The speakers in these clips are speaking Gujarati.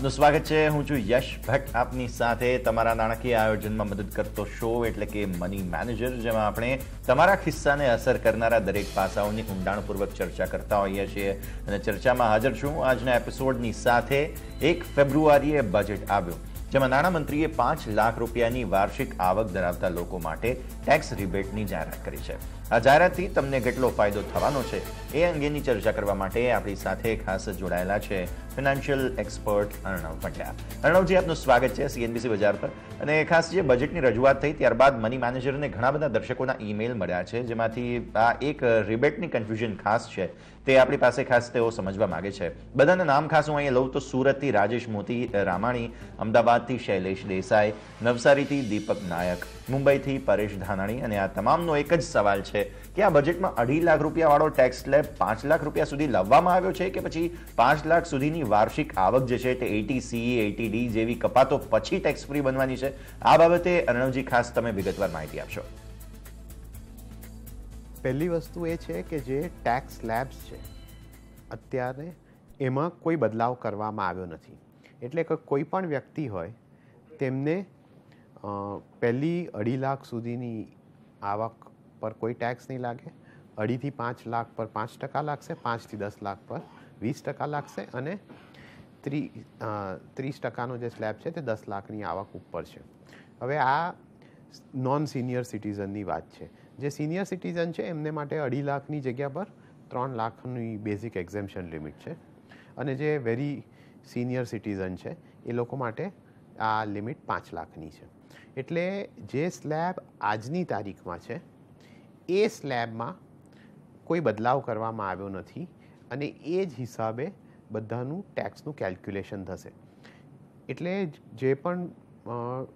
આપનું સ્વાગત છે હું છું યશ ભટ્ટ આપની સાથે તમારા નાણાકીય આયોજનમાં મદદ કરતો શો એટલે કે મની મેનેજર જેમાં આપણે તમારા ખિસ્સાને અસર કરનારા દરેક પાસાઓની ઊંડાણપૂર્વક ચર્ચા કરતા હોઈએ છીએ અને ચર્ચામાં હાજર છું આજના એપિસોડની સાથે એક ફેબ્રુઆરીએ બજેટ આવ્યું જેમાં નાણામંત્રીએ પાંચ લાખ રૂપિયાની વાર્ષિક આવક ધરાવતા લોકો માટે ટેક્સ રિબેટની જાહેરાત કરી છે આ જાહેરાતથી તમને કેટલો ફાયદો થવાનો છે એ અંગેની ચર્ચા કરવા માટે આપણી સાથે ખાસ જોડાયેલા છે ફિનાન્શિયલ એક્સપર્ટ અર્ણવ પંડ્યા અર્ણવજી આપનું સ્વાગત છે સીએનબીસી બજાર પર અને ખાસ જે બજેટની રજૂઆત થઈ ત્યારબાદ મની મેનેજરને ઘણા બધા દર્શકોના ઈમેલ મળ્યા છે જેમાંથી આ એક રિબેટની કન્ફ્યુઝન ખાસ છે તે આપણી પાસે ખાસ તેઓ સમજવા માગે છે બધાના નામ ખાસ હું અહીંયા લઉં તો સુરતથી રાજેશ મોતી રામાણી અમદાવાદથી શૈલેષ દેસાઈ નવસારીથી દીપક નાયક મુંબઈથી પરેશ ધાનાણી અને આ તમામનો એક જ સવાલ છે કે આ બજેટમાં અઢી લાખ રૂપિયાવાળો ટેક્સ સ્લેબ પાંચ લાખ રૂપિયા સુધી લાવવામાં આવ્યો છે કે પછી પાંચ લાખ સુધીની વાર્ષિક આવક જે છે તે એટી સીઈ એટી ડી જેવી કપાતો પછી ટેક્સ ફ્રી બનવાની છે આ બાબતે અર્ણવજી ખાસ તમે વિગતવાર માહિતી આપશો પહેલી વસ્તુ એ છે કે જે ટેક્સ સ્લેબ્સ છે અત્યારે એમાં કોઈ બદલાવ કરવામાં આવ્યો નથી એટલે કે કોઈ પણ વ્યક્તિ હોય તેમને પહેલી અઢી લાખ સુધીની આવક પર કોઈ ટેક્સ નહીં લાગે અઢીથી પાંચ લાખ પર પાંચ ટકા લાગશે પાંચથી દસ લાખ પર વીસ ટકા લાગશે અને ત્રી ત્રીસ ટકાનો જે સ્લેબ છે તે દસ લાખની આવક ઉપર છે હવે આ નોન સિનિયર સિટીઝનની વાત છે જે સિનિયર સિટીઝન છે એમને માટે અઢી લાખની જગ્યા પર ત્રણ લાખની બેઝિક એક્ઝેમ્શન લિમિટ છે અને જે વેરી સિનિયર સિટીઝન છે એ લોકો માટે આ લિમિટ પાંચ લાખની છે એટલે જે સ્લેબ આજની તારીખમાં છે એ સ્લેબમાં કોઈ બદલાવ કરવામાં આવ્યો નથી અને એ જ હિસાબે બધાનું ટેક્સનું કેલ્ક્યુલેશન થશે એટલે જે પણ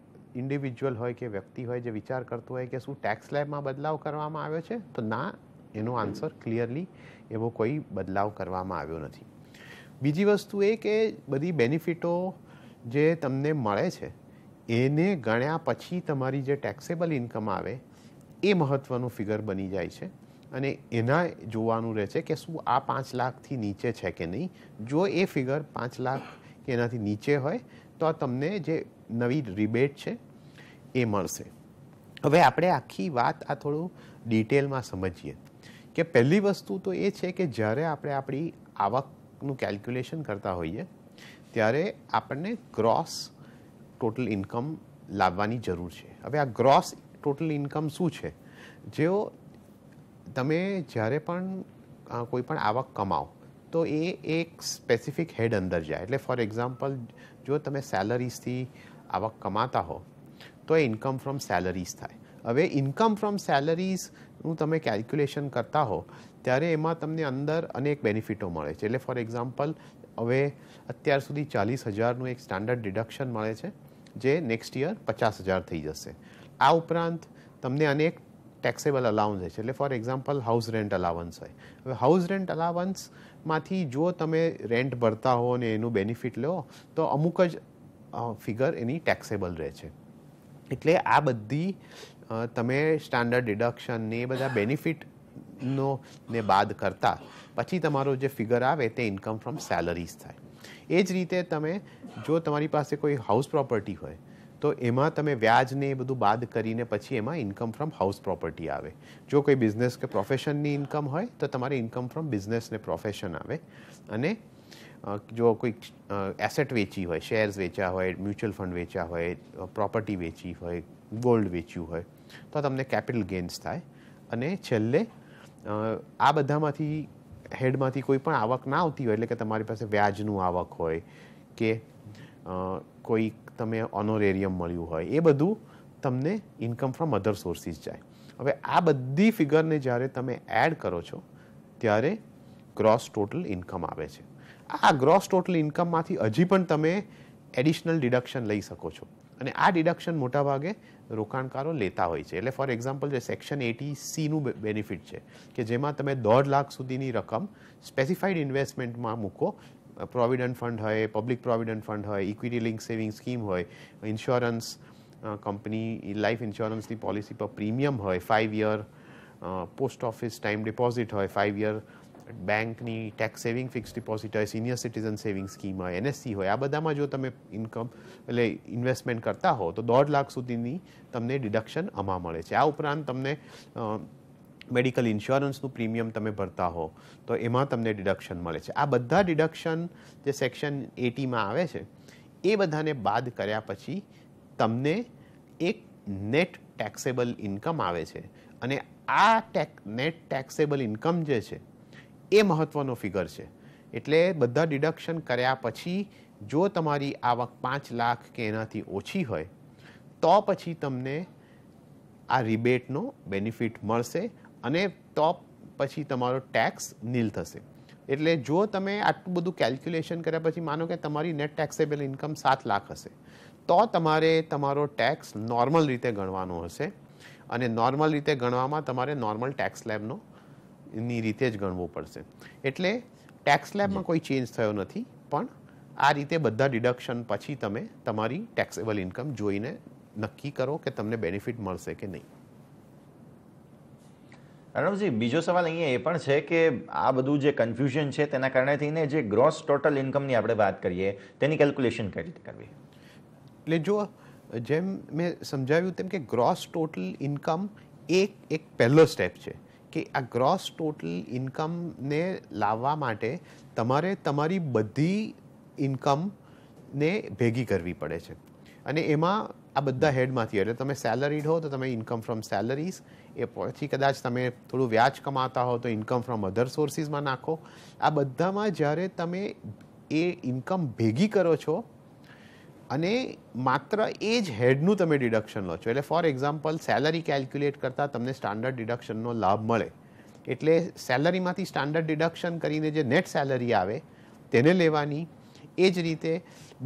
ઇન્ડિવિજ્યુઅલ હોય કે વ્યક્તિ હોય જે વિચાર કરતો હોય કે શું ટેક્સ સ્લેબમાં બદલાવ કરવામાં આવ્યો છે તો ના એનો આન્સર ક્લિયરલી એવો કોઈ બદલાવ કરવામાં આવ્યો નથી બીજી વસ્તુ એ કે બધી બેનિફિટો જે તમને મળે છે એને ગણ્યા પછી તમારી જે ટેક્સેબલ ઇન્કમ આવે એ મહત્ત્વનું ફિગર બની જાય છે અને એના જોવાનું રહે છે કે શું આ પાંચ લાખથી નીચે છે કે નહીં જો એ ફિગર પાંચ લાખ કે એનાથી નીચે હોય તો તમને જે નવી રિબેટ છે એ મળશે હવે આપણે આખી વાત આ થોડું ડિટેલમાં સમજીએ કે પહેલી વસ્તુ તો એ છે કે જ્યારે આપણે આપણી આવકનું કેલ્ક્યુલેશન કરતા હોઈએ ત્યારે આપણને ક્રોસ ટોટલ ઇન્કમ લાવવાની જરૂર છે હવે આ ગ્રોસ ટોટલ ઇન્કમ શું છે જેઓ તમે જ્યારે પણ કોઈ પણ આવક કમાઓ તો એ એક સ્પેસિફિક હેડ અંદર જાય એટલે ફોર એક્ઝામ્પલ જો તમે સેલરીઝથી આવક કમાતા હો તો એ ઇન્કમ ફ્રોમ સેલરીઝ થાય હવે ઇન્કમ ફ્રોમ સેલરીઝનું તમે કેલ્ક્યુલેશન કરતા હો ત્યારે એમાં તમને અંદર અનેક બેનિફિટો મળે છે એટલે ફોર એક્ઝામ્પલ હવે અત્યાર સુધી ચાલીસ હજારનું એક સ્ટાન્ડર્ડ ડિડક્શન મળે છે જે નેક્સ્ટ યર પચાસ હજાર થઈ જશે આ ઉપરાંત તમને અનેક ટેક્સેબલ અલાવન્સ હોય છે એટલે for example house rent allowance હોય હવે હાઉસ રેન્ટ અલાવન્સમાંથી જો તમે રેન્ટ ભરતા હો અને એનું બેનિફિટ લો તો અમુક જ ફિગર એની ટેક્સેબલ રહે છે એટલે આ બધી તમે સ્ટાન્ડર્ડ ડિડક્શન ને એ બધા બેનિફિટ નો ને બાદ કરતા પછી તમારો જે ફિગર આવે તે ઇન્કમ ફ્રોમ સેલરીઝ થાય એ જ રીતે તમે જો તમારી પાસે કોઈ હાઉસ પ્રોપર્ટી હોય તો એમાં તમે વ્યાજને એ બધું બાદ કરીને પછી એમાં ઇન્કમ ફ્રોમ હાઉસ પ્રોપર્ટી આવે જો કોઈ બિઝનેસ કે પ્રોફેશનની ઇન્કમ હોય તો તમારે ઇન્કમ ફ્રોમ બિઝનેસ ને પ્રોફેશન આવે અને જો કોઈ એસેટ વેચી હોય શેર્સ વેચ્યા હોય મ્યુચ્યુઅલ ફંડ વેચ્યા હોય પ્રોપર્ટી વેચી હોય ગોલ્ડ વેચ્યું હોય તો તમને કેપિટલ ગેન્સ થાય અને છેલ્લે આ બધામાંથી હેડમાંથી કોઈ પણ આવક ના આવતી હોય એટલે કે તમારી પાસે વ્યાજનું આવક હોય કે કોઈ તમે ઓનોરેરિયમ મળ્યું હોય એ બધું તમને ઇન્કમ ફ્રોમ અધર સોર્સિસ જાય હવે આ બધી ફિગરને જ્યારે તમે એડ કરો છો ત્યારે ગ્રોસ ટોટલ ઇન્કમ આવે છે આ ગ્રોસ ટોટલ ઇન્કમમાંથી હજી પણ તમે એડિશનલ ડિડક્શન લઈ શકો છો અને આ ડિડક્શન મોટાભાગે રોકાણકારો લેતા હોય છે એટલે ફોર એક્ઝામ્પલ જે સેક્શન એટી સીનું બેનિફિટ છે કે જેમાં તમે દોઢ લાખ સુધીની રકમ સ્પેસિફાઈડ ઇન્વેસ્ટમેન્ટમાં મૂકો પ્રોવિડન્ટ ફંડ હોય પબ્લિક પ્રોવિડન્ટ ફંડ હોય ઇક્વિટી લિંક સેવિંગ સ્કીમ હોય ઇન્સ્યોરન્સ કંપની લાઈફ ઇન્સ્યોરન્સની પોલિસી પર પ્રીમિયમ હોય five year post office time deposit હોય ફાઇવ યર બેંકની ટેક્સ સેવિંગ ફિક્સ ડિપોઝિટ હોય સિનિયર સિટીઝન સેવિંગ સ્કીમ હોય એનએસસી હોય આ બધામાં જો તમે ઇન્કમ એટલે ઇન્વેસ્ટમેન્ટ કરતા હો તો દોઢ લાખ સુધીની તમને ડિડક્શન આમાં મળે છે આ ઉપરાંત તમને મેડિકલ ઇન્સ્યોરન્સનું પ્રીમિયમ તમે ભરતા હો તો એમાં તમને ડિડક્શન મળે છે આ બધા ડિડક્શન જે સેક્શન એટીમાં આવે છે એ બધાને બાદ કર્યા પછી તમને એક નેટ ટેક્સેબલ ઇન્કમ આવે છે અને આ ટેક નેટ ટેક્સેબલ ઇન્કમ જે છે એ મહત્ત્વનો ફિગર છે એટલે બધા ડિડક્શન કર્યા પછી જો તમારી આવક પાંચ લાખ કે એનાથી ઓછી હોય તો પછી તમને આ રિબેટનો બેનિફિટ મળશે અને તો પછી તમારો ટેક્સ નીલ થશે એટલે જો તમે આટલું બધું કેલ્ક્યુલેશન કર્યા પછી માનો કે તમારી નેટ ટેક્સેબલ ઇન્કમ સાત લાખ હશે તો તમારે તમારો ટેક્સ નોર્મલ રીતે ગણવાનો હશે અને નોર્મલ રીતે ગણવામાં તમારે નોર્મલ ટેક્સ સ્લેબનો ની રીતે જ ગણવો પડશે એટલે ટેક્સ સ્લેબમાં કોઈ ચેન્જ થયો નથી પણ આ રીતે બધા ડિડક્શન પછી તમે તમારી ટેક્સેબલ ઇન્કમ જોઈને નક્કી કરો કે તમને બેનિફિટ મળશે કે નહીં રણવજી બીજો સવાલ અહીંયા એ પણ છે કે આ બધું જે કન્ફ્યુઝન છે તેના કારણે થઈને જે ગ્રોસ ટોટલ ઇન્કમની આપણે વાત કરીએ તેની કેલ્ક્યુલેશન કઈ રીતે કરવી એટલે જો જેમ મેં સમજાવ્યું તેમ કે ગ્રોસ ટોટલ ઇન્કમ એક એક પહેલો સ્ટેપ છે કે આ ગ્રોસ ટોટલ ઇન્કમને લાવવા માટે તમારે તમારી બધી ઇન્કમને ભેગી કરવી પડે છે અને એમાં આ બધા હેડમાંથી એટલે તમે સેલરીડ હો તો તમે ઇન્કમ ફ્રોમ સેલરીઝ એ પછી કદાચ તમે થોડું વ્યાજ કમાતા હો તો ઇન્કમ ફ્રોમ અધર સોર્સીસમાં નાખો આ બધામાં જ્યારે તમે એ ઇન્કમ ભેગી કરો છો અને માત્ર એ જ હેડનું તમે ડિડક્શન લો છો એટલે ફોર એક્ઝામ્પલ સેલરી કેલ્ક્યુલેટ કરતાં તમને સ્ટાન્ડર્ડ ડિડક્શનનો લાભ મળે એટલે સેલરીમાંથી સ્ટાન્ડર્ડ ડિડક્શન કરીને જે નેટ સેલરી આવે તેને લેવાની એ જ રીતે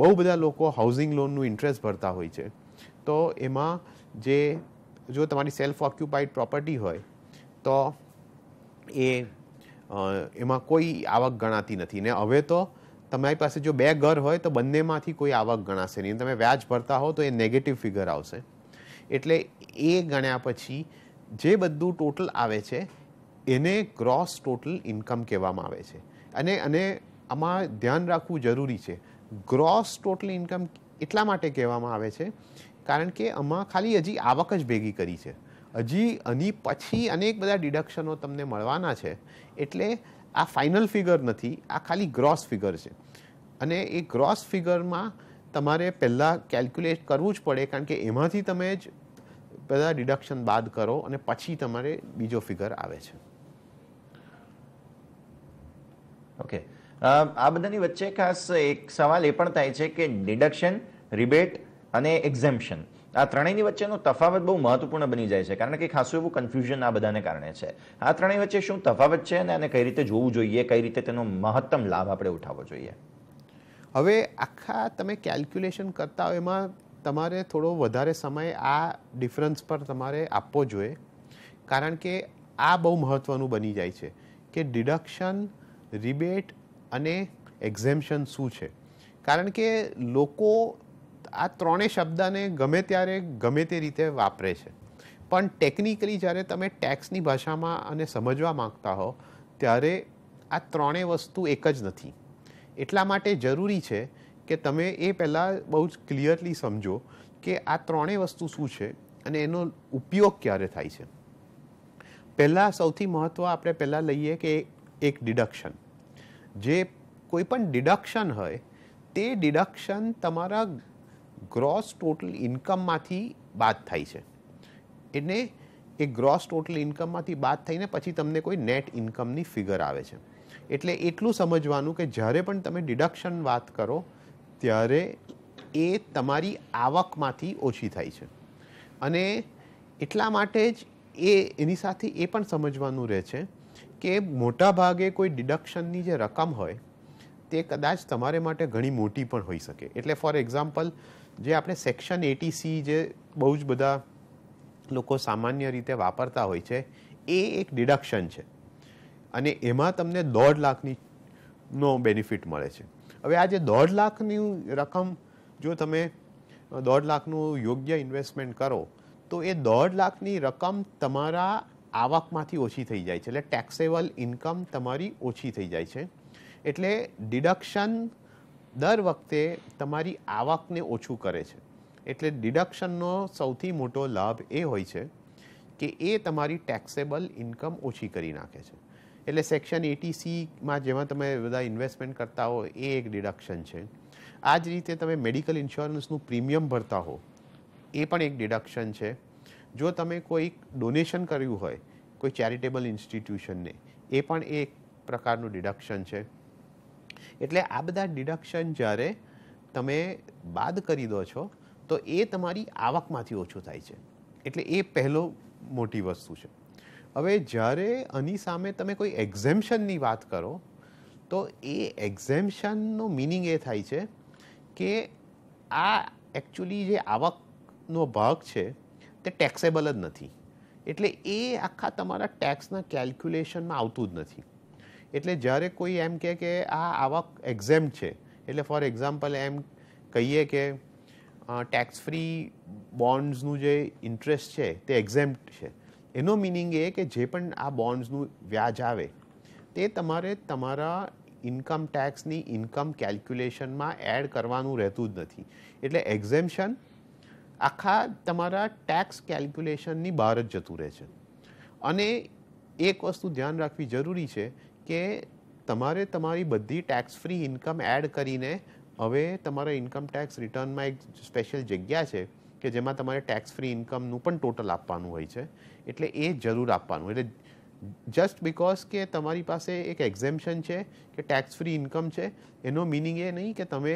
બહુ બધા લોકો હાઉસિંગ લોનનું ઇન્ટરેસ્ટ ભરતા હોય છે તો એમાં જે જો તમારી સેલ્ફ ઓક્યુપાઈડ પ્રોપર્ટી હોય તો એ એમાં કોઈ આવક ગણાતી નથી ને હવે તો તમારી પાસે જો બે ઘર હોય તો બંનેમાંથી કોઈ આવક ગણાશે નહીં તમે વ્યાજ ભરતા હો તો એ નેગેટિવ ફિગર આવશે એટલે એ ગણ્યા પછી જે બધું ટોટલ આવે છે એને ક્રોસ ટોટલ ઇન્કમ કહેવામાં આવે છે અને અને આમાં ધ્યાન રાખવું જરૂરી છે ગ્રોસ ટોટલ ઇન્કમ એટલા માટે કહેવામાં આવે છે કારણ કે આમાં ખાલી હજી આવક જ ભેગી કરી છે હજી આની પછી અનેક બધા ડિડક્શનો તમને મળવાના છે એટલે આ ફાઇનલ ફિગર નથી આ ખાલી ગ્રોસ ફિગર છે અને એ ગ્રોસ ફિગરમાં તમારે પહેલાં કેલ્ક્યુલેટ કરવું જ પડે કારણ કે એમાંથી તમે જ પહેલાં ડિડક્શન બાદ કરો અને પછી તમારે બીજો ફિગર આવે છે ઓકે આ બધાની વચ્ચે ખાસ એક સવાલ એ પણ થાય છે કે ડિડક્શન રિબેટ અને એક્ઝેમ્પશન આ ત્રણેયની વચ્ચેનો તફાવત બહુ મહત્વપૂર્ણ બની જાય છે કારણ કે ખાસું એવું કન્ફ્યુઝન આ બધાને કારણે છે આ ત્રણેય વચ્ચે શું તફાવત છે અને આને કઈ રીતે જોવું જોઈએ કઈ રીતે તેનો મહત્તમ લાભ આપણે ઉઠાવવો જોઈએ હવે આખા તમે કેલ્ક્યુલેશન કરતા હોય એમાં તમારે થોડો વધારે સમય આ ડિફરન્સ પર તમારે આપવો જોઈએ કારણ કે આ બહુ મહત્ત્વનું બની જાય છે કે ડિડક્શન રિબેટ અને એક્ઝેમ્શન શું છે કારણ કે લોકો આ ત્રણેય શબ્દને ગમે ત્યારે ગમે તે રીતે વાપરે છે પણ ટેકનિકલી જ્યારે તમે ટેક્સની ભાષામાં અને સમજવા માગતા હો ત્યારે આ ત્રણેય વસ્તુ એક જ નથી એટલા માટે જરૂરી છે કે તમે એ પહેલાં બહુ જ ક્લિયરલી સમજો કે આ ત્રણેય વસ્તુ શું છે અને એનો ઉપયોગ ક્યારે થાય છે પહેલાં સૌથી મહત્ત્વ આપણે પહેલાં લઈએ કે એક ડિડક્શન જે કોઈ પણ ડિડક્શન હોય તે ડિડક્શન તમારા ગ્રોસ ટોટલ ઇન્કમમાંથી બાદ થાય છે એટલે એ ગ્રોસ ટોટલ ઇન્કમમાંથી બાદ થઈને પછી તમને કોઈ નેટ ઇન્કમની ફિગર આવે છે એટલે એટલું સમજવાનું કે જ્યારે પણ તમે ડિડક્શન વાત કરો ત્યારે એ તમારી આવકમાંથી ઓછી થાય છે અને એટલા માટે જ એ એની સાથે એ પણ સમજવાનું રહે છે કે મોટા ભાગે કોઈ ડિડક્શનની જે રકમ હોય તે કદાચ તમારે માટે ઘણી મોટી પણ હોઈ શકે એટલે ફોર એક્ઝામ્પલ જે આપણે સેક્શન એટીસી જે બહુ જ બધા લોકો સામાન્ય રીતે વાપરતા હોય છે એ એક ડિડક્શન છે અને એમાં તમને દોઢ લાખની નો બેનિફિટ મળે છે હવે આ જે દોઢ લાખની રકમ જો તમે દોઢ લાખનું યોગ્ય ઇન્વેસ્ટમેન્ટ કરો તો એ દોઢ લાખની રકમ તમારા આવકમાંથી ઓછી થઈ જાય છે એટલે ટેક્સેબલ ઇન્કમ તમારી ઓછી થઈ જાય છે એટલે ડિડક્શન દર વખતે તમારી આવકને ઓછું કરે છે એટલે ડિડક્શનનો સૌથી મોટો લાભ એ હોય છે કે એ તમારી ટેક્સેબલ ઇન્કમ ઓછી કરી નાખે છે એટલે સેક્શન એટીસીમાં જેમાં તમે બધા ઇન્વેસ્ટમેન્ટ કરતા હો એ એક ડિડક્શન છે આ જ રીતે તમે મેડિકલ ઇન્સ્યોરન્સનું પ્રીમિયમ ભરતા હો એ પણ એક ડિડક્શન છે જો તમે કોઈ ડોનેશન કર્યું હોય કોઈ ચેરિટેબલ ઇન્સ્ટિટ્યુશનને એ પણ એક પ્રકારનું ડિડક્શન છે એટલે આ બધા ડિડક્શન જ્યારે તમે બાદ કરી દો છો તો એ તમારી આવકમાંથી ઓછું થાય છે એટલે એ પહેલો મોટી વસ્તુ છે હવે જ્યારે આની સામે તમે કોઈ એક્ઝેમ્પશનની વાત કરો તો એ એક્ઝેમ્શનનો મિનિંગ એ થાય છે કે આ એકચ્યુઅલી જે આવકનો ભાગ છે તે ટેક્સેબલ જ નથી એટલે એ આખા તમારા ટેક્સના કેલ્ક્યુલેશનમાં આવતું જ નથી એટલે જ્યારે કોઈ એમ કહે કે આ આવા એક્ઝેમ છે એટલે ફોર એક્ઝામ્પલ એમ કહીએ કે ટેક્સ ફ્રી બોન્ડ્સનું જે ઇન્ટરેસ્ટ છે તે એક્ઝેમ છે એનો મિનિંગ એ કે જે પણ આ બોન્ડ્સનું વ્યાજ આવે તે તમારે તમારા ઇન્કમ ટેક્સની ઇન્કમ કેલ્ક્યુલેશનમાં એડ કરવાનું રહેતું જ નથી એટલે એક્ઝેમ્પશન આખા તમારા ટેક્સ કેલ્ક્યુલેશનની બહાર જ જતું રહે છે અને એક વસ્તુ ધ્યાન રાખવી જરૂરી છે કે તમારે તમારી બધી ટેક્સ ફ્રી ઇન્કમ એડ કરીને હવે તમારા ઇન્કમ ટેક્સ રિટર્નમાં એક સ્પેશિયલ જગ્યા છે કે જેમાં તમારે ટેક્સ ફ્રી ઇન્કમનું પણ ટોટલ આપવાનું હોય છે એટલે એ જરૂર આપવાનું એટલે જસ્ટ બિકોઝ કે તમારી પાસે એક એક્ઝેમ્પશન છે કે ટેક્સ ફ્રી ઇન્કમ છે એનો મિનિંગ એ નહીં કે તમે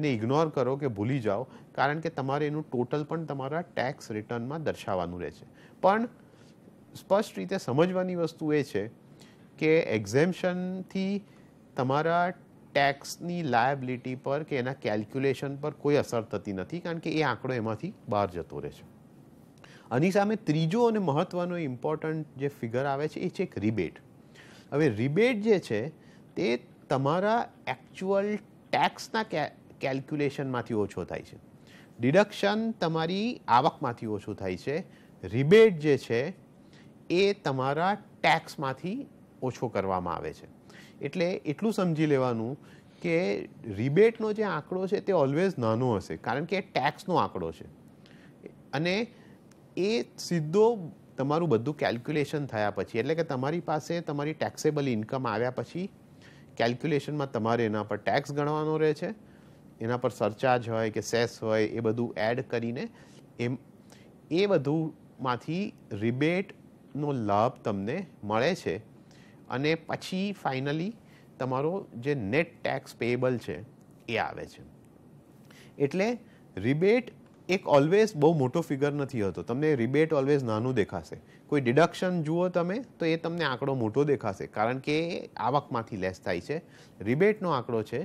એને ઇગ્નોર કરો કે ભૂલી જાઓ કારણ કે તમારે એનું ટોટલ પણ તમારા ટેક્સ રિટર્નમાં દર્શાવવાનું રહે છે પણ સ્પષ્ટ રીતે સમજવાની વસ્તુ એ છે કે એક્ઝેમ્પશનથી તમારા ટેક્સની લાયબિલિટી પર કે એના કેલ્ક્યુલેશન પર કોઈ અસર થતી નથી કારણ કે એ આંકડો એમાંથી બહાર જતો રહે છે આની સામે ત્રીજો અને મહત્ત્વનો ઇમ્પોર્ટન્ટ જે ફિગર આવે છે એ છે એક રિબેટ હવે રિબેટ જે છે તે તમારા એકચ્યુઅલ ટેક્સના કેલ્ક્યુલેશનમાંથી ઓછો થાય છે ડિડક્શન તમારી આવકમાંથી ઓછું થાય છે રિબેટ જે છે એ તમારા ટેક્સમાંથી ઓછો કરવામાં આવે છે એટલે એટલું સમજી લેવાનું કે રિબેટનો જે આંકડો છે તે ઓલવેઝ નાનો હશે કારણ કે એ ટેક્સનો આંકડો છે અને એ સીધો તમારું બધું કેલ્ક્યુલેશન થયા પછી એટલે કે તમારી પાસે તમારી ટેક્સેબલ ઇન્કમ આવ્યા પછી કેલ્ક્યુલેશનમાં તમારે એના પર ટેક્સ ગણવાનો રહે છે એના પર સરચાર્જ હોય કે સેસ હોય એ બધું એડ કરીને એમ એ બધુંમાંથી રિબેટનો લાભ તમને મળે છે અને પછી ફાઇનલી તમારો જે નેટ ટેક્સ પેએબલ છે એ આવે છે એટલે રિબેટ એક ઓલવેઝ બહુ મોટો ફિગર નથી હોતો તમને રિબેટ ઓલવેઝ નાનું દેખાશે કોઈ ડિડક્શન જુઓ તમે તો એ તમને આંકડો મોટો દેખાશે કારણ કે આવકમાંથી લેસ થાય છે રિબેટનો આંકડો છે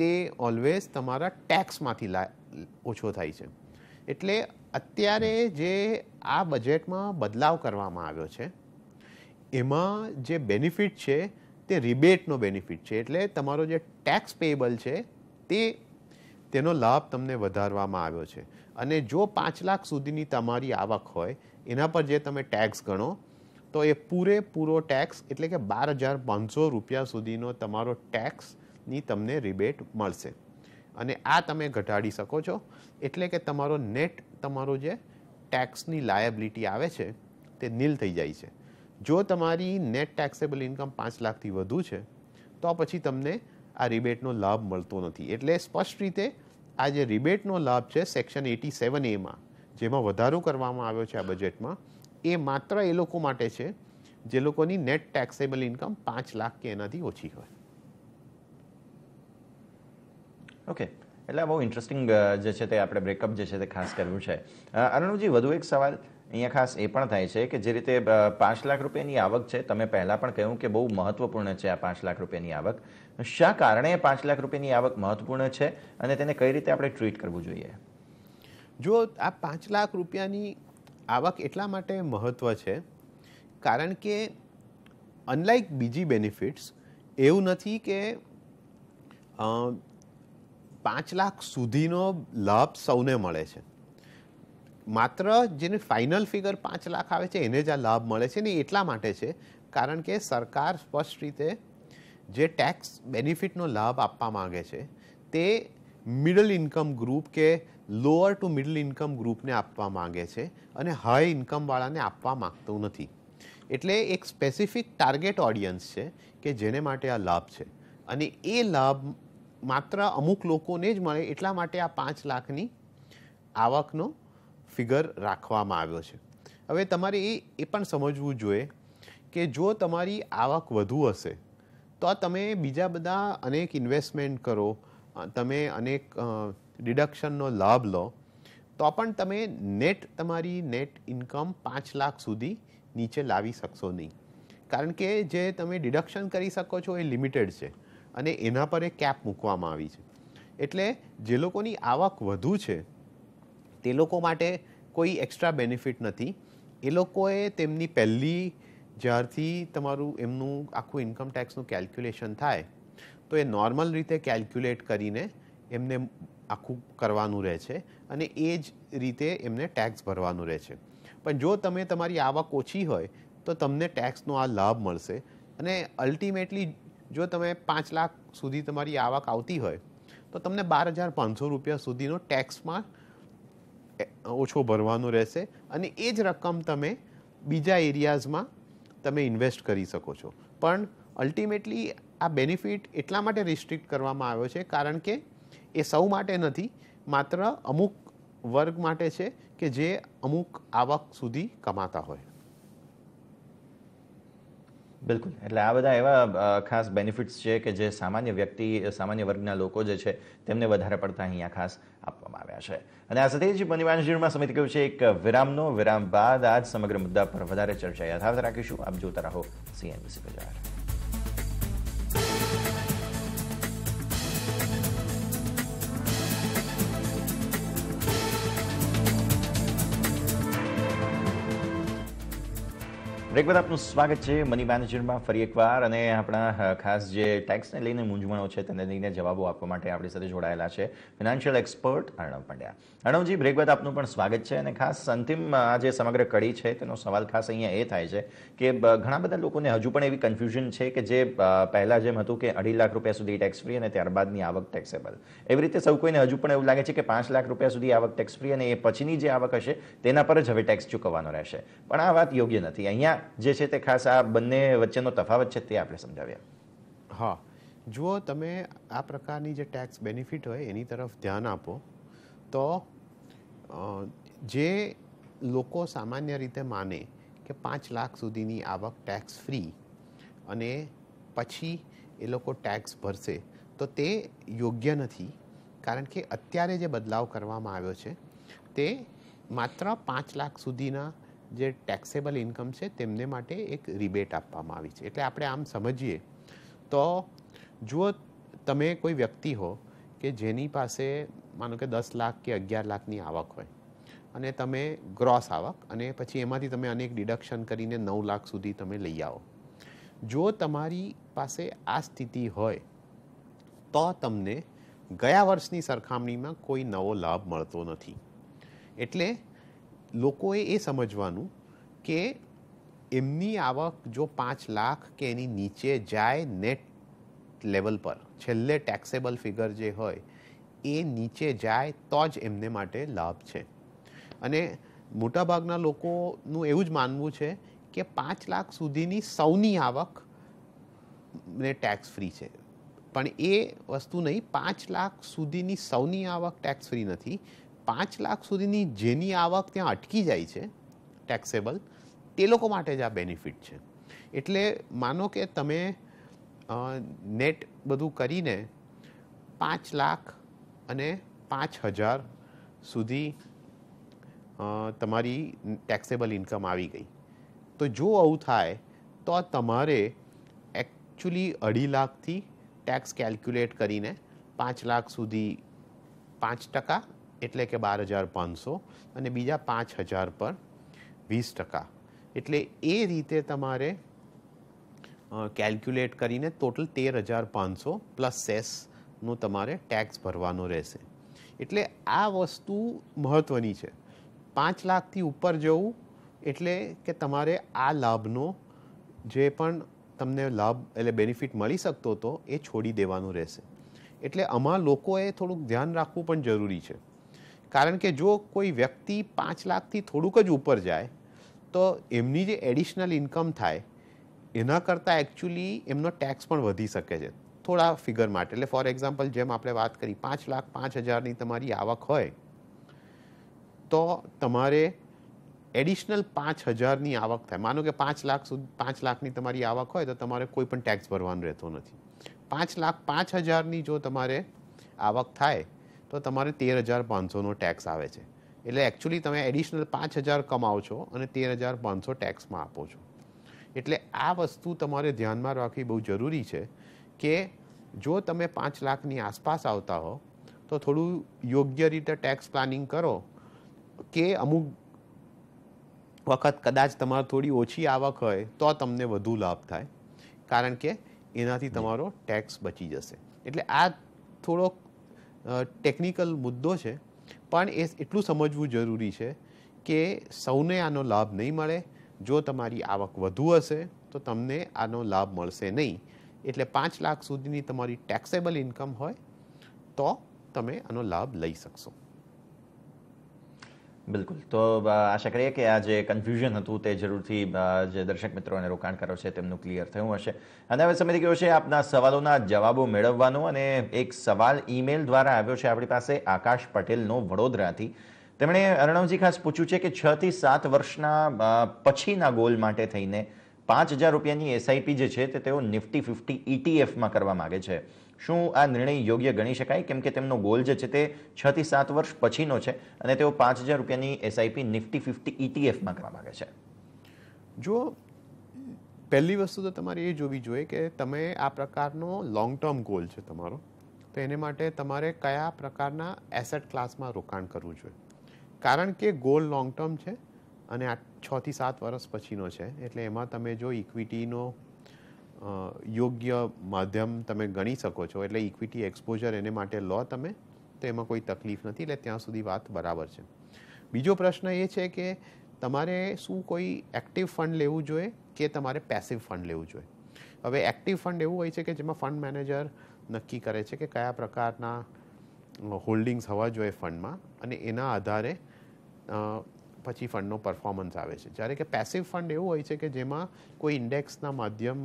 તે ઓલવેઝ તમારા ટેક્સમાંથી ઓછો થાય છે એટલે અત્યારે જે આ બજેટમાં બદલાવ કરવામાં આવ્યો છે એમાં જે બેનિફિટ છે તે રિબેટનો બેનિફિટ છે એટલે તમારો જે ટેક્સ પેએબલ છે તે તેનો લાભ તમને વધારવામાં આવ્યો છે અને જો પાંચ લાખ સુધીની તમારી આવક હોય એના પર જે તમે ટેક્સ ગણો તો એ પૂરેપૂરો ટેક્સ એટલે કે બાર હજાર પાંચસો રૂપિયા સુધીનો તમારો ટેક્સની તમને રિબેટ મળશે અને આ તમે ઘટાડી શકો છો એટલે કે તમારો નેટ તમારો જે ટેક્સની લાયબિલિટી આવે છે તે નીલ થઈ જાય છે જો તમારી નેટ ટેક્સેબલ ઇન્કમ પાંચ લાખથી વધુ છે તો પછી તમને આ રિબેટનો લાભ મળતો નથી એટલે સ્પષ્ટ રીતે આ જે રિબેટનો લાભ છે સેક્શન એટી સેવન એમાં જેમાં વધારો કરવામાં આવ્યો છે આ બજેટમાં એ માત્ર એ લોકો માટે છે જે લોકોની નેટ ટેક્સેબલ ઇન્કમ પાંચ લાખ કે એનાથી ઓછી હોય ઓકે એટલે બહુ ઇન્ટરેસ્ટિંગ જે છે તે આપણે બ્રેકઅપ જે છે તે ખાસ કર્યું છે અરુણજી વધુ એક સવાલ અહીંયા ખાસ એ પણ થાય છે કે જે રીતે પાંચ લાખ રૂપિયાની આવક છે તમે પહેલાં પણ કહ્યું કે બહુ મહત્વપૂર્ણ છે આ પાંચ લાખ રૂપિયાની આવક શા કારણે પાંચ લાખ રૂપિયાની આવક મહત્વપૂર્ણ છે અને તેને કઈ રીતે આપણે ટ્રીટ કરવું જોઈએ જો આ પાંચ લાખ રૂપિયાની આવક એટલા માટે મહત્વ છે કારણ કે અનલાઇક બીજી બેનિફિટ્સ એવું નથી કે પાંચ લાખ સુધીનો લાભ સૌને મળે છે માત્ર જેને ફાઇનલ ફિગર પાંચ લાખ આવે છે એને જ આ લાભ મળે છે ને એટલા માટે છે કારણ કે સરકાર સ્પષ્ટ રીતે જે ટેક્સ બેનિફિટનો લાભ આપવા માગે છે તે મિડલ ઇન્કમ ગ્રુપ કે લોઅર ટુ મિડલ ઇન્કમ ગ્રુપને આપવા માગે છે અને હાઈ ઇન્કમવાળાને આપવા માગતું નથી એટલે એક સ્પેસિફિક ટાર્ગેટ ઓડિયન્સ છે કે જેને માટે આ લાભ છે અને એ લાભ માત્ર અમુક લોકોને જ મળે એટલા માટે આ પાંચ લાખની આવકનો ફિગર રાખવામાં આવ્યો છે હવે તમારે એ એ પણ સમજવું જોઈએ કે જો તમારી આવક વધુ હશે તો તમે બીજા બધા અનેક ઇન્વેસ્ટમેન્ટ કરો તમે અનેક ડિડક્શનનો લાભ લો તો પણ તમે નેટ તમારી નેટ ઇન્કમ પાંચ લાખ સુધી નીચે લાવી શકશો નહીં કારણ કે જે તમે ડિડક્શન કરી શકો છો એ લિમિટેડ છે અને એના પર એક કેપ મૂકવામાં આવી છે એટલે જે લોકોની આવક વધુ છે તે લોકો માટે કોઈ એક્સ્ટ્રા બેનિફિટ નથી એ લોકોએ તેમની પહેલી જ્યારથી તમારું એમનું આખું ઇન્કમ ટેક્સનું કેલ્ક્યુલેશન થાય તો એ નોર્મલ રીતે કેલ્ક્યુલેટ કરીને એમને આખું કરવાનું રહે છે અને એ જ રીતે એમને ટેક્સ ભરવાનું રહે છે પણ જો તમે તમારી આવક ઓછી હોય તો તમને ટેક્સનો આ લાભ મળશે અને અલ્ટિમેટલી જો તમે પાંચ લાખ સુધી તમારી આવક આવતી હોય તો તમને બાર હજાર પાંચસો રૂપિયા સુધીનો ટેક્સમાં ઓછો ભરવાનો રહેશે અને એ જ રકમ તમે બીજા એરિયાઝમાં તમે ઇન્વેસ્ટ કરી શકો છો પણ અલ્ટિમેટલી આ બેનિફિટ એટલા માટે રિસ્ટ્રિક્ટ કરવામાં આવ્યો છે કારણ કે એ સૌ માટે નથી માત્ર અમુક વર્ગ માટે છે કે જે અમુક આવક સુધી કમાતા હોય બિલકુલ એટલે આ બધા એવા ખાસ બેનિફિટ્સ છે કે જે સામાન્ય વ્યક્તિ સામાન્ય વર્ગના લોકો જે છે તેમને વધારે પડતા અહીંયા ખાસ આપવામાં આવ્યા છે અને આ સાથે જ બનિવાનજીરમાં સમિતિ કહ્યું છે એક વિરામનો વિરામ બાદ આજ સમગ્ર મુદ્દા પર વધારે ચર્ચા યથાવત રાખીશું આપ જોતા રહો સીએનબીસી બજાર બ્રેક બાદ આપનું સ્વાગત છે મની મેનેજરમાં ફરી એકવાર અને આપણા ખાસ જે ટેક્સને લઈને મૂંઝવણો છે તેને લઈને જવાબો આપવા માટે આપણી સાથે જોડાયેલા છે financial expert Arnav Pandya Arnavji break બાદ આપનું પણ સ્વાગત છે અને ખાસ અંતિમ આ જે સમગ્ર કડી છે તેનો સવાલ ખાસ અહીંયા એ થાય છે કે ઘણા બધા લોકોને હજુ પણ એવી કન્ફ્યુઝન છે કે જે પહેલાં જેમ હતું કે અઢી લાખ રૂપિયા સુધી ટેક્સ ફ્રી અને ત્યારબાદની આવક ટેક્સેબલ એવી રીતે સૌ કોઈને હજુ પણ એવું લાગે છે કે પાંચ લાખ રૂપિયા સુધી આવક ટેક્સ ફ્રી અને એ પછીની જે આવક હશે તેના પર જ હવે ટેક્સ ચૂકવવાનો રહેશે પણ આ વાત યોગ્ય નથી અહીંયા જે છે તે ખાસ આ બંને વચ્ચેનો તફાવત છે તે આપણે સમજાવ્યા હા જુઓ તમે આ પ્રકારની જે ટેક્સ બેનિફિટ હોય એની તરફ ધ્યાન આપો તો જે લોકો સામાન્ય રીતે માને કે પાંચ લાખ સુધીની આવક ટેક્સ ફ્રી અને પછી એ લોકો ટેક્સ ભરશે તો તે યોગ્ય નથી કારણ કે અત્યારે જે બદલાવ કરવામાં આવ્યો છે તે માત્ર પાંચ લાખ સુધીના જે ટેક્સેબલ ઇન્કમ છે તેમને માટે એક રિબેટ આપવામાં આવી છે એટલે આપણે આમ સમજીએ તો જુઓ તમે કોઈ વ્યક્તિ હો કે જેની પાસે માનો કે દસ લાખ કે અગિયાર લાખની આવક હોય અને તમે ગ્રોસ આવક અને પછી એમાંથી તમે અનેક ડિડક્શન કરીને નવ લાખ સુધી તમે લઈ આવો જો તમારી પાસે આ સ્થિતિ હોય તો તમને ગયા વર્ષની સરખામણીમાં કોઈ નવો લાભ મળતો નથી એટલે લોકોએ એ સમજવાનું કે એમની આવક જો પાંચ લાખ કે એની નીચે જાય નેટ લેવલ પર છેલ્લે ટેક્સેબલ ફિગર જે હોય એ નીચે જાય તો જ એમને માટે લાભ છે અને મોટાભાગના લોકોનું એવું જ માનવું છે કે પાંચ લાખ સુધીની સૌની આવક ને ટેક્સ ફ્રી છે પણ એ વસ્તુ નહીં પાંચ લાખ સુધીની સૌની આવક ટેક્સ ફ્રી નથી પાંચ લાખ સુધીની જેની આવક ત્યાં અટકી જાય છે ટેક્સેબલ તે લોકો માટે જ આ બેનિફિટ છે એટલે માનો કે તમે નેટ બધું કરીને પાંચ લાખ અને પાંચ હજાર સુધી તમારી ટેક્સેબલ ઇન્કમ આવી ગઈ તો જો આવું થાય તો તમારે એકચ્યુઅલી અઢી લાખથી ટેક્સ કેલ્ક્યુલેટ કરીને પાંચ લાખ સુધી પાંચ ટકા એટલે કે બાર હજાર પાંચસો અને બીજા પાંચ હજાર પર વીસ ટકા એટલે એ રીતે તમારે કેલ્ક્યુલેટ કરીને ટોટલ તેર હજાર પાંચસો પ્લસ સેસનો તમારે ટેક્સ ભરવાનો રહેશે એટલે આ વસ્તુ મહત્ત્વની છે પાંચ લાખથી ઉપર જવું એટલે કે તમારે આ લાભનો જે પણ તમને લાભ એટલે બેનિફિટ મળી શકતો હતો એ છોડી દેવાનું રહેશે એટલે આમાં લોકોએ થોડુંક ધ્યાન રાખવું પણ જરૂરી છે કારણ કે જો કોઈ વ્યક્તિ પાંચ લાખથી થોડુંક જ ઉપર જાય તો એમની જે એડિશનલ ઇન્કમ થાય એના કરતાં એકચ્યુઅલી એમનો ટેક્સ પણ વધી શકે છે થોડા ફિગર માટે એટલે ફોર એક્ઝામ્પલ જેમ આપણે વાત કરી પાંચ લાખ પાંચ હજારની તમારી આવક હોય તો તમારે એડિશનલ પાંચ હજારની આવક થાય માનો કે પાંચ લાખ સુધી પાંચ લાખની તમારી આવક હોય તો તમારે કોઈ પણ ટેક્સ ભરવાનો રહેતો નથી પાંચ લાખ પાંચ હજારની જો તમારે આવક થાય તો તમારે તેર હજાર પાંચસોનો ટેક્સ આવે છે એટલે એકચ્યુઅલી તમે એડિશનલ પાંચ હજાર કમાવ છો અને તેર હજાર પાંચસો ટેક્સમાં આપો છો એટલે આ વસ્તુ તમારે ધ્યાનમાં રાખવી બહુ જરૂરી છે કે જો તમે પાંચ લાખની આસપાસ આવતા હો તો થોડું યોગ્ય રીતે ટેક્સ પ્લાનિંગ કરો કે અમુક વખત કદાચ તમારે થોડી ઓછી આવક હોય તો તમને વધુ લાભ થાય કારણ કે એનાથી તમારો ટેક્સ બચી જશે એટલે આ થોડોક ટેકનિકલ મુદ્દો છે પણ એ એટલું સમજવું જરૂરી છે કે સૌને આનો લાભ નહીં મળે જો તમારી આવક વધુ હશે તો તમને આનો લાભ મળશે નહીં એટલે પાંચ લાખ સુધીની તમારી ટેક્સેબલ ઇન્કમ હોય તો તમે આનો લાભ લઈ શકશો બિલકુલ તો આશા કરીએ કે આ જે કન્ફ્યુઝન હતું તે જરૂરથી જે દર્શક મિત્રો અને રોકાણકારો છે તેમનું ક્લિયર થયું હશે અને હવે સમય ગયો છે આપના સવાલોના જવાબો મેળવવાનો અને એક સવાલ ઈમેલ દ્વારા આવ્યો છે આપણી પાસે આકાશ પટેલનો વડોદરાથી તેમણે અરણવજી ખાસ પૂછ્યું છે કે છ થી સાત વર્ષના પછીના ગોલ માટે થઈને પાંચ હજાર રૂપિયાની એસઆઈપી જે છે તે તેઓ નિફ્ટી ફિફ્ટી ઇટીએફમાં e કરવા માગે છે શું આ નિર્ણય યોગ્ય ગણી શકાય કેમ કે તેમનો ગોલ જે છે તે છ થી સાત વર્ષ પછીનો છે અને તેઓ પાંચ હજાર રૂપિયાની એસઆઈપી નિફ્ટી ફિફ્ટી ઇટીએફમાં કરવા માગે છે જો પહેલી વસ્તુ તો તમારે એ જોવી જોઈએ કે તમે આ પ્રકારનો લોંગ ટર્મ ગોલ છે તમારો તો એને માટે તમારે કયા પ્રકારના એસેટ ક્લાસમાં રોકાણ કરવું જોઈએ કારણ કે ગોલ લોંગ ટર્મ છે અને આ છથી સાત વર્ષ પછીનો છે એટલે એમાં તમે જો ઇક્વિટીનો યોગ્ય માધ્યમ તમે ગણી શકો છો એટલે ઇક્વિટી એક્સપોઝર એને માટે લો તમે તો એમાં કોઈ તકલીફ નથી એટલે ત્યાં સુધી વાત બરાબર છે બીજો પ્રશ્ન એ છે કે તમારે શું કોઈ એક્ટિવ ફંડ લેવું જોઈએ કે તમારે પેસિવ ફંડ લેવું જોઈએ હવે એક્ટિવ ફંડ એવું હોય છે કે જેમાં ફંડ મેનેજર નક્કી કરે છે કે કયા પ્રકારના હોલ્ડિંગ્સ હોવા જોઈએ ફંડમાં અને એના આધારે પછી ફંડનો પરફોર્મન્સ આવે છે જ્યારે કે પેસિવ ફંડ એવું હોય છે કે જેમાં કોઈ ઇન્ડેક્સના માધ્યમ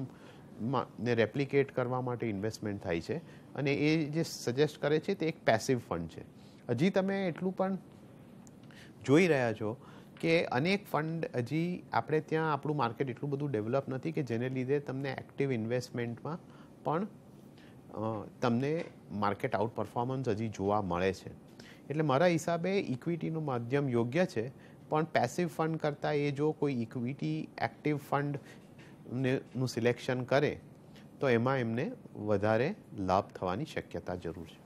ને રેપ્લિકેટ કરવા માટે ઇન્વેસ્ટમેન્ટ થાય છે અને એ જે સજેસ્ટ કરે છે તે એક પેસિવ ફંડ છે હજી તમે એટલું પણ જોઈ રહ્યા છો કે અનેક ફંડ હજી આપણે ત્યાં આપણું માર્કેટ એટલું બધું ડેવલપ નથી કે જેને લીધે તમને એક્ટિવ ઇન્વેસ્ટમેન્ટમાં પણ તમને માર્કેટ આઉટ પરફોર્મન્સ હજી જોવા મળે છે એટલે મારા હિસાબે ઇક્વિટીનું માધ્યમ યોગ્ય છે પણ પેસિવ ફંડ કરતાં એ જો કોઈ ઇક્વિટી એક્ટિવ ફંડ નું સિલેક્શન કરે તો એમાં એમને વધારે લાભ થવાની શક્યતા જરૂર છે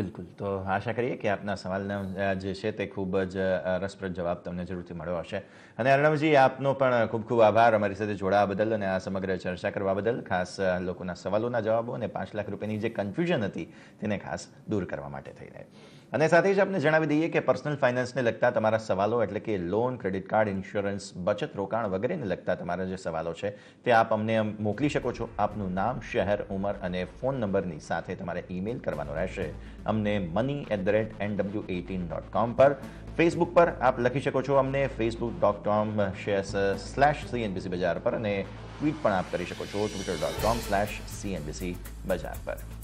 બિલકુલ તો આશા કરીએ કે આપના સવાલના જે છે તે ખૂબ જ રસપ્રદ જવાબ તમને જરૂરથી મળ્યો હશે અને અર્ણવજી આપનો પણ ખૂબ ખૂબ આભાર અમારી સાથે જોડાવા બદલ અને આ સમગ્ર ચર્ચા કરવા બદલ ખાસ લોકોના સવાલોના જવાબો અને પાંચ લાખ રૂપિયાની જે કન્ફ્યુઝન હતી તેને ખાસ દૂર કરવા માટે થઈ રહી અને સાથે જ આપણે જણાવી દઈએ કે પર્સનલ ફાઇનાન્સને લગતા તમારા સવાલો એટલે કે લોન ક્રેડિટ કાર્ડ ઇન્સ્યોરન્સ બચત રોકાણ વગેરેને લગતા તમારા જે સવાલો છે તે આપ અમને મોકલી શકો છો આપનું નામ શહેર ઉંમર અને ફોન નંબરની સાથે તમારે ઈમેલ કરવાનો રહેશે અમને money at the rate N W eighteen dot com પર ફેસબુક પર આપ લખી શકો છો અમને Facebook dot com શેસ slash CNBC Bazaar પર અને ટ્વીટ પણ આપ કરી શકો છો Twitter dot com slash CNBC Bazaar પર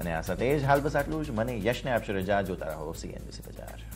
અને આ સાથે જ હાલ બસ આટલું જ મને યશને આપશો રજા જોતા રહો સીએનબીસી બજાર